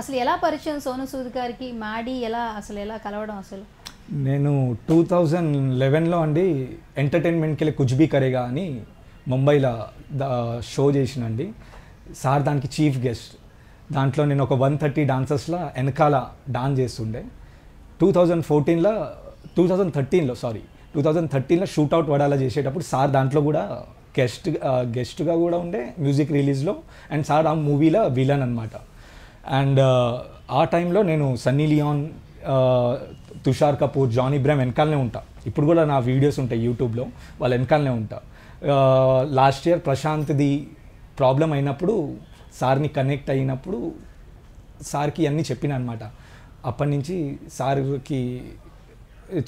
అసలు ఎలా పరిచయం సోను సూద్ గారికి మాడి ఎలా అసలు ఎలా కలవడం అసలు నేను టూ థౌజండ్ లెవెన్లో అండి ఎంటర్టైన్మెంట్కి వెళ్ళి కుజ్బి కరేగా అని ముంబైలో షో చేసినండి సార్ దానికి చీఫ్ గెస్ట్ దాంట్లో నేను ఒక వన్ థర్టీ డాన్సర్స్లో వెనకాల డాన్స్ చేస్తుండే టూ థౌజండ్ ఫోర్టీన్లో టూ థౌజండ్ థర్టీన్లో సారీ టూ థౌజండ్ థర్టీన్లో షూట్అవుట్ వడాలా చేసేటప్పుడు సార్ దాంట్లో కూడా గెస్ట్ గెస్ట్గా కూడా ఉండే మ్యూజిక్ రిలీజ్లో అండ్ సార్ ఆ మూవీలో విలన్ అనమాట అండ్ ఆ టైంలో నేను సన్నీ లియాన్ తుషార్ కపూర్ జాన్ ఇబ్రాహిం వెనకాలనే ఉంటా ఇప్పుడు కూడా నా వీడియోస్ ఉంటాయి యూట్యూబ్లో వాళ్ళు వెనకాలనే ఉంటా లాస్ట్ ఇయర్ ప్రశాంత్ది ప్రాబ్లం అయినప్పుడు సార్ని కనెక్ట్ అయినప్పుడు సార్కి అన్నీ చెప్పిన అనమాట అప్పటి నుంచి సార్కి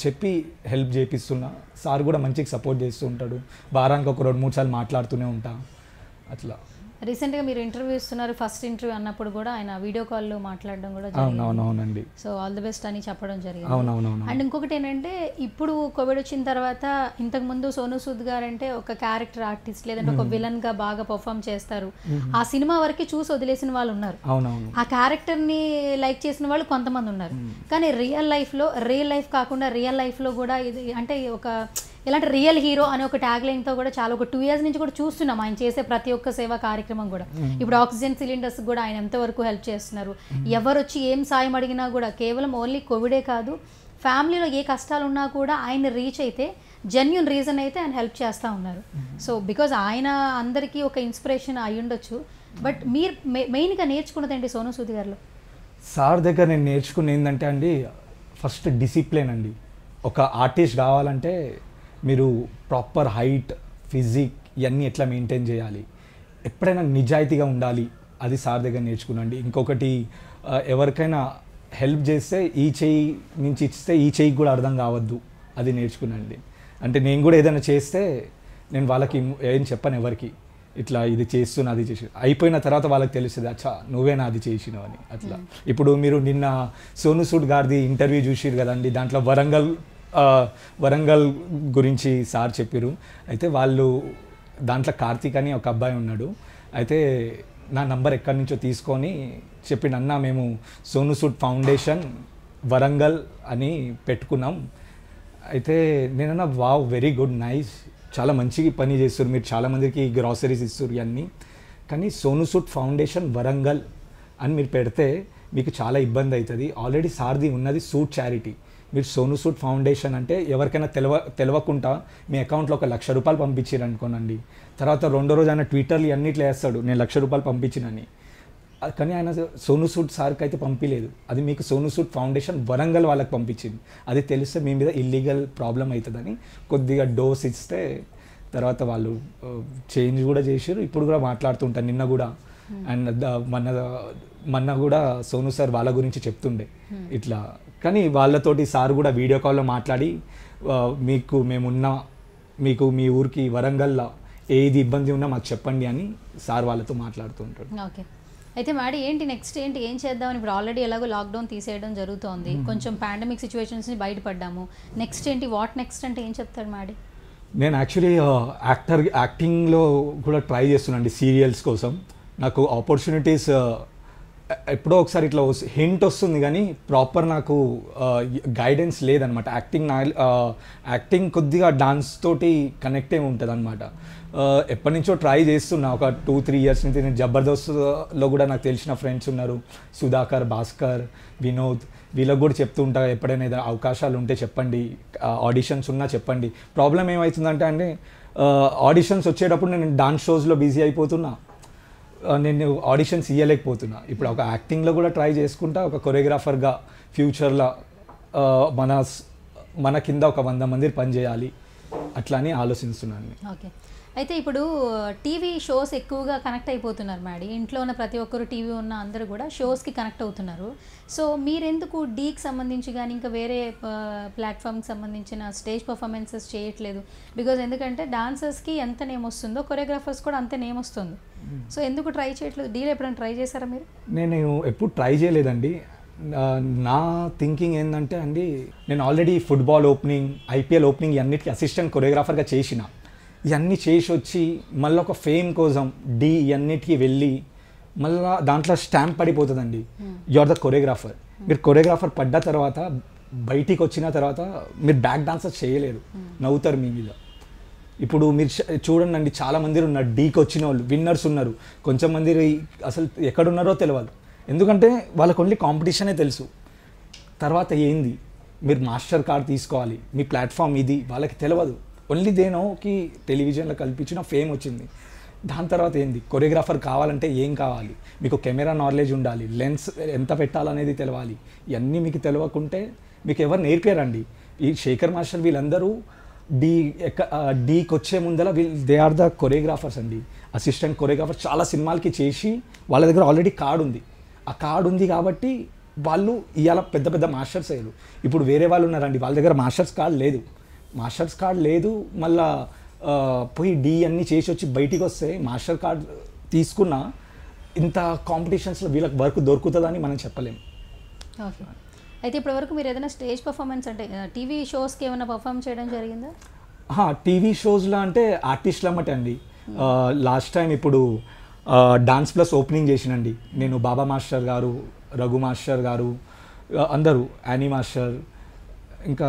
చెప్పి హెల్ప్ చేపిస్తున్నా సార్ కూడా మంచిగా సపోర్ట్ చేస్తూ ఉంటాడు వారానికి ఒక రెండు మూడు సార్లు మాట్లాడుతూనే ఉంటా అట్లా రీసెంట్గా మీరు ఇంటర్వ్యూ ఇస్తున్నారు ఫస్ట్ ఇంటర్వ్యూ అన్నప్పుడు కూడా ఆయన వీడియో కాల్లో మాట్లాడడం కూడా అవునవునండి సో ఆల్ ది బెస్ట్ అని చెప్పడం జరిగింది అవునవునవును అండ్ ఇంకొకటి ఏంటంటే ఇప్పుడు కోవిడ్ వచ్చిన తర్వాత ఇంతకుముందు సోను సూద్ గారు అంటే ఒక క్యారెక్టర్ ఆర్టిస్ట్ లేదంటే ఒక విలన్గా బాగా పర్ఫామ్ చేస్తారు ఆ సినిమా వరకు చూసి వదిలేసిన వాళ్ళు ఉన్నారు అవునవును ఆ క్యారెక్టర్ని లైక్ చేసిన వాళ్ళు కొంతమంది ఉన్నారు కానీ రియల్ లైఫ్లో రియల్ లైఫ్ కాకుండా రియల్ లైఫ్లో కూడా ఇది అంటే ఒక ఇలాంటి రియల్ హీరో అనే ఒక ట్యాగ్ లైన్తో కూడా చాలా ఒక టూ ఇయర్స్ నుంచి కూడా చూస్తున్నాం ఆయన చేసే ప్రతి ఒక్క సేవా కార్యక్రమం కూడా ఇప్పుడు ఆక్సిజన్ సిలిండర్స్ కూడా ఆయన ఎంతవరకు హెల్ప్ చేస్తున్నారు ఎవరు వచ్చి ఏం సాయం అడిగినా కూడా కేవలం ఓన్లీ కోవిడే కాదు ఫ్యామిలీలో ఏ కష్టాలు ఉన్నా కూడా ఆయన రీచ్ అయితే జెన్యున్ రీజన్ అయితే ఆయన హెల్ప్ చేస్తూ ఉన్నారు సో బికాజ్ ఆయన అందరికీ ఒక ఇన్స్పిరేషన్ అయి ఉండొచ్చు బట్ మీరు మెయిన్గా నేర్చుకున్నది అండి సోను సూది గారిలో సార్ దగ్గర నేను నేర్చుకున్న ఏంటంటే అండి ఫస్ట్ డిసిప్లిన్ అండి ఒక ఆర్టిస్ట్ కావాలంటే మీరు ప్రాపర్ హైట్ ఫిజిక్ ఇవన్నీ ఎట్లా మెయింటైన్ చేయాలి ఎప్పుడైనా నిజాయితీగా ఉండాలి అది సార్ దగ్గర నేర్చుకునండి ఇంకొకటి ఎవరికైనా హెల్ప్ చేస్తే ఈ చేయి నుంచి ఇస్తే ఈ చేయికి కూడా అర్థం కావద్దు అది నేర్చుకునండి అంటే నేను కూడా ఏదైనా చేస్తే నేను వాళ్ళకి ఏం చెప్పను ఎవరికి ఇట్లా ఇది చేస్తున్నా అది చేసి అయిపోయిన తర్వాత వాళ్ళకి తెలుస్తుంది అచ్చా నువ్వేనా అది చేసినావు అని అట్లా ఇప్పుడు మీరు నిన్న సోను సూడ్ గారిది ఇంటర్వ్యూ చూసిరు కదండి దాంట్లో వరంగల్ వరంగల్ గురించి సార్ చెప్పారు అయితే వాళ్ళు దాంట్లో కార్తీక్ అని ఒక అబ్బాయి ఉన్నాడు అయితే నా నంబర్ ఎక్కడి నుంచో తీసుకొని అన్న మేము సోను సూట్ ఫౌండేషన్ వరంగల్ అని పెట్టుకున్నాం అయితే నేనన్న వావ్ వెరీ గుడ్ నైస్ చాలా మంచి పని చేస్తారు మీరు చాలామందికి గ్రాసరీస్ ఇస్తారు ఇవన్నీ కానీ సోను సూట్ ఫౌండేషన్ వరంగల్ అని మీరు పెడితే మీకు చాలా ఇబ్బంది అవుతుంది ఆల్రెడీ సార్ది ఉన్నది సూట్ చారిటీ మీరు సోనూ సూట్ ఫౌండేషన్ అంటే ఎవరికైనా తెలవ తెలవకుండా మీ అకౌంట్లో ఒక లక్ష రూపాయలు పంపించారు అనుకోనండి తర్వాత రెండో రోజు ఆయన ట్విట్టర్లు అన్నిట్లో వేస్తాడు నేను లక్ష రూపాయలు పంపించినని కానీ ఆయన సోనూ సూట్ సార్కి అయితే పంపించలేదు అది మీకు సోనూ సూట్ ఫౌండేషన్ వరంగల్ వాళ్ళకి పంపించింది అది తెలిస్తే మీ మీద ఇల్లీగల్ ప్రాబ్లం అవుతుందని కొద్దిగా డోస్ ఇస్తే తర్వాత వాళ్ళు చేంజ్ కూడా చేశారు ఇప్పుడు కూడా మాట్లాడుతుంటారు నిన్న కూడా అండ్ మన మొన్న కూడా సోను సార్ వాళ్ళ గురించి చెప్తుండే ఇట్లా కానీ వాళ్ళతోటి సార్ కూడా వీడియో కాల్లో మాట్లాడి మీకు మేమున్న మీకు మీ ఊరికి వరంగల్లో ఏది ఇబ్బంది ఉన్నా మాకు చెప్పండి అని సార్ వాళ్ళతో మాట్లాడుతూ ఉంటాడు ఓకే అయితే మేడం ఏంటి నెక్స్ట్ ఏంటి ఏం చేద్దామని ఇప్పుడు ఆల్రెడీ ఎలాగో లాక్డౌన్ తీసేయడం జరుగుతోంది కొంచెం పాండమిక్ సిచ్యువేషన్స్ని బయటపడ్డాము నెక్స్ట్ ఏంటి వాట్ నెక్స్ట్ అంటే ఏం చెప్తాడు మేడం నేను యాక్చువల్లీ యాక్టర్ యాక్టింగ్లో కూడా ట్రై చేస్తున్నాండి సీరియల్స్ కోసం నాకు ఆపర్చునిటీస్ ఎప్పుడో ఒకసారి ఇట్లా హింట్ వస్తుంది కానీ ప్రాపర్ నాకు గైడెన్స్ లేదనమాట యాక్టింగ్ నా యాక్టింగ్ కొద్దిగా డాన్స్ తోటి కనెక్ట్ అయి ఉంటుంది అనమాట ఎప్పటి నుంచో ట్రై చేస్తున్నా ఒక టూ త్రీ ఇయర్స్ నుంచి నేను జబర్దస్త్లో కూడా నాకు తెలిసిన ఫ్రెండ్స్ ఉన్నారు సుధాకర్ భాస్కర్ వినోద్ వీళ్ళకి కూడా చెప్తూ ఉంటా ఎప్పుడైనా అవకాశాలు ఉంటే చెప్పండి ఆడిషన్స్ ఉన్నా చెప్పండి ప్రాబ్లం ఏమవుతుందంటే అంటే ఆడిషన్స్ వచ్చేటప్పుడు నేను డాన్స్ షోస్లో బిజీ అయిపోతున్నా నేను ఆడిషన్స్ ఇవ్వలేకపోతున్నా ఇప్పుడు ఒక యాక్టింగ్లో కూడా ట్రై చేసుకుంటా ఒక కొరియోగ్రాఫర్గా ఫ్యూచర్లో మన మన కింద ఒక వంద మంది పని చేయాలి అట్లా అని ఆలోచిస్తున్నాను ఓకే అయితే ఇప్పుడు టీవీ షోస్ ఎక్కువగా కనెక్ట్ అయిపోతున్నారు మేడీ ఇంట్లో ఉన్న ప్రతి ఒక్కరు టీవీ ఉన్న అందరూ కూడా షోస్కి కనెక్ట్ అవుతున్నారు సో మీరెందుకు డీకి సంబంధించి కానీ ఇంకా వేరే ప్లాట్ఫామ్కి సంబంధించిన స్టేజ్ పర్ఫార్మెన్సెస్ చేయట్లేదు బికాజ్ ఎందుకంటే డాన్సర్స్కి ఎంత నేమ్ వస్తుందో కొరియోగ్రాఫర్స్ కూడా అంత నేమ్ వస్తుంది సో hmm. ఎందుకు ట్రై చేయట్లేదు డీలు ఎప్పుడైనా ట్రై చేశారా మీరు నేను ఎప్పుడు ట్రై చేయలేదండి నా థింకింగ్ ఏంటంటే అండి నేను already football opening IPL opening అన్నిటికీ అసిస్టెంట్ కొరియోగ్రాఫర్గా చేసిన ఇవన్నీ చేసి వచ్చి మళ్ళీ ఒక ఫేమ్ కోసం డి ఇవన్నిటికి వెళ్ళి మళ్ళీ దాంట్లో స్టాంప్ పడిపోతుందండి యు ఆర్ ద కొరియోగ్రాఫర్ మీరు కొరియోగ్రాఫర్ పడ్డ తర్వాత బయటికి వచ్చిన తర్వాత మీరు బ్యాక్ డాన్సర్ చేయలేరు hmm. నవ్వుతారు మీ మీద ఇప్పుడు మీరు చూడండి అండి చాలా మంది ఉన్నారు డీకి వచ్చిన వాళ్ళు విన్నర్స్ ఉన్నారు కొంచెం మంది అసలు ఎక్కడున్నారో తెలియదు ఎందుకంటే వాళ్ళకు ఓన్లీ కాంపిటీషనే తెలుసు తర్వాత ఏంది మీరు మాస్టర్ కార్డ్ తీసుకోవాలి మీ ప్లాట్ఫామ్ ఇది వాళ్ళకి తెలియదు ఓన్లీ దేనోకి టెలివిజన్లో కల్పించిన ఫేమ్ వచ్చింది దాని తర్వాత ఏంది కొరియోగ్రాఫర్ కావాలంటే ఏం కావాలి మీకు కెమెరా నాలెడ్జ్ ఉండాలి లెన్స్ ఎంత పెట్టాలనేది తెలవాలి ఇవన్నీ మీకు తెలియకుంటే మీకు ఎవరు నేర్పారండి ఈ శేఖర్ మాస్టర్ వీళ్ళందరూ డీ డీకి వచ్చే ముందర వీళ్ళు దే ఆర్ ద కొరియోగ్రాఫర్స్ అండి అసిస్టెంట్ కొరియోగ్రాఫర్ చాలా సినిమాలకి చేసి వాళ్ళ దగ్గర ఆల్రెడీ కార్డు ఉంది ఆ కార్డు ఉంది కాబట్టి వాళ్ళు ఇవాళ పెద్ద పెద్ద మాస్టర్స్ అయ్యారు ఇప్పుడు వేరే వాళ్ళు ఉన్నారండి వాళ్ళ దగ్గర మాస్టర్స్ కార్డు లేదు మాస్టర్స్ కార్డ్ లేదు మళ్ళా పోయి డి అన్నీ చేసి వచ్చి బయటికి వస్తే మాస్టర్ కార్డ్ తీసుకున్న ఇంత కాంపిటీషన్స్లో వీళ్ళకి వర్క్ దొరుకుతుందని మనం చెప్పలేము అయితే ఇప్పటివరకు మీరు ఏదైనా స్టేజ్ పర్ఫార్మెన్స్ అంటే టీవీ షోస్కి ఏమైనా పర్ఫామ్ చేయడం జరిగిందా టీవీ షోస్లో అంటే ఆర్టిస్ట్లు మట అండి లాస్ట్ టైం ఇప్పుడు డాన్స్ ప్లస్ ఓపెనింగ్ చేసినండి నేను బాబా మాస్టర్ గారు రఘు మాస్టర్ గారు అందరూ యానీ మాస్టర్ ఇంకా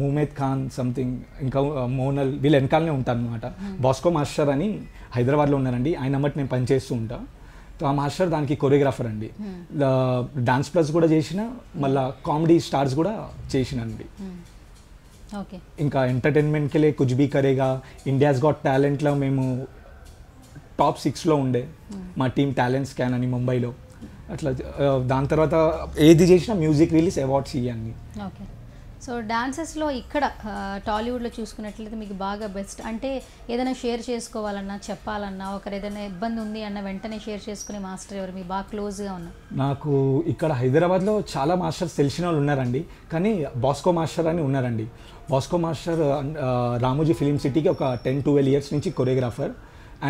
ముమేద్ ఖాన్ సంథింగ్ ఇంకా మోనల్ వీళ్ళు వెనకాలనే ఉంటాను అనమాట బాస్కో మాస్టర్ అని హైదరాబాద్లో ఉన్నారండి ఆయన అమ్మటి నేను పనిచేస్తూ ఉంటాను ఆ మాస్టర్ దానికి కొరియోగ్రాఫర్ అండి డాన్స్ ప్లస్ కూడా చేసిన మళ్ళీ కామెడీ స్టార్స్ కూడా అండి ఇంకా ఎంటర్టైన్మెంట్కి కుజ్ బీ కరేగా ఇండియాస్ గాట్ టాలెంట్లో మేము టాప్ సిక్స్లో ఉండే మా టీం టాలెంట్ స్కాన్ అని ముంబైలో అట్లా దాని తర్వాత ఏది చేసినా మ్యూజిక్ రిలీజ్ అవార్డ్స్ ఇవ్వండి సో డాన్సెస్లో ఇక్కడ టాలీవుడ్లో చూసుకున్నట్లయితే మీకు బాగా బెస్ట్ అంటే ఏదైనా షేర్ చేసుకోవాలన్నా చెప్పాలన్నా ఒకరు ఏదైనా ఇబ్బంది ఉంది అన్న వెంటనే షేర్ చేసుకునే మాస్టర్ ఎవరు మీకు బాగా క్లోజ్గా ఉన్నా నాకు ఇక్కడ హైదరాబాద్లో చాలా మాస్టర్స్ తెలిసిన వాళ్ళు ఉన్నారండి కానీ బాస్కో మాస్టర్ అని ఉన్నారండి బాస్కో మాస్టర్ రామోజీ ఫిలిం సిటీకి ఒక టెన్ ట్వెల్వ్ ఇయర్స్ నుంచి choreographer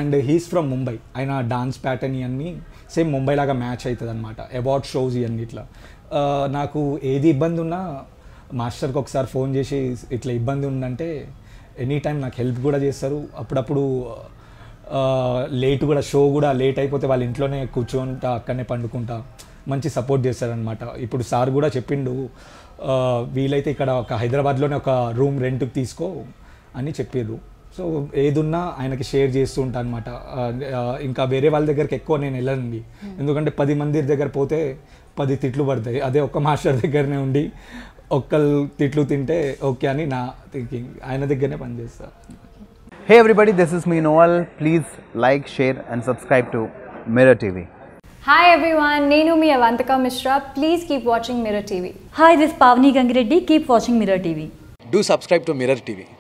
and he's from Mumbai ఆయన డాన్స్ ప్యాటర్న్ ఇవన్నీ సేమ్ ముంబై లాగా మ్యాచ్ అవుతుంది అనమాట అవార్డ్ షోస్ ఇవన్నీ ఇట్లా నాకు ఏది ఇబ్బంది ఉన్నా మాస్టర్కి ఒకసారి ఫోన్ చేసి ఇట్లా ఇబ్బంది ఉందంటే ఎనీ టైం నాకు హెల్ప్ కూడా చేస్తారు అప్పుడప్పుడు లేట్ కూడా షో కూడా లేట్ అయిపోతే వాళ్ళ ఇంట్లోనే కూర్చుంటా అక్కడనే పండుకుంటా మంచి సపోర్ట్ చేస్తారనమాట ఇప్పుడు సార్ కూడా చెప్పిండు వీలైతే ఇక్కడ ఒక హైదరాబాద్లోనే ఒక రూమ్ రెంట్కి తీసుకో అని చెప్పారు సో ఏదున్నా ఆయనకి షేర్ చేస్తూ ఉంటాను అనమాట ఇంకా వేరే వాళ్ళ దగ్గరికి ఎక్కువ నేను వెళ్ళనండి ఎందుకంటే పది మంది దగ్గర పోతే పది తిట్లు పడతాయి అదే ఒక్క మాస్టర్ దగ్గరనే ఉండి ఒక్కళ్ళు తిట్లు తింటే ఓకే అని నా థింకింగ్ ఆయన దగ్గరనే పనిచేస్తా హే ఎవ్రీబడి దిస్ ఇస్ మీ నోవల్ please like share and subscribe to Mirror TV hi everyone నేను మీ Avantika Mishra please keep watching Mirror TV hi this Pavani Gangireddy keep watching Mirror TV do subscribe to Mirror TV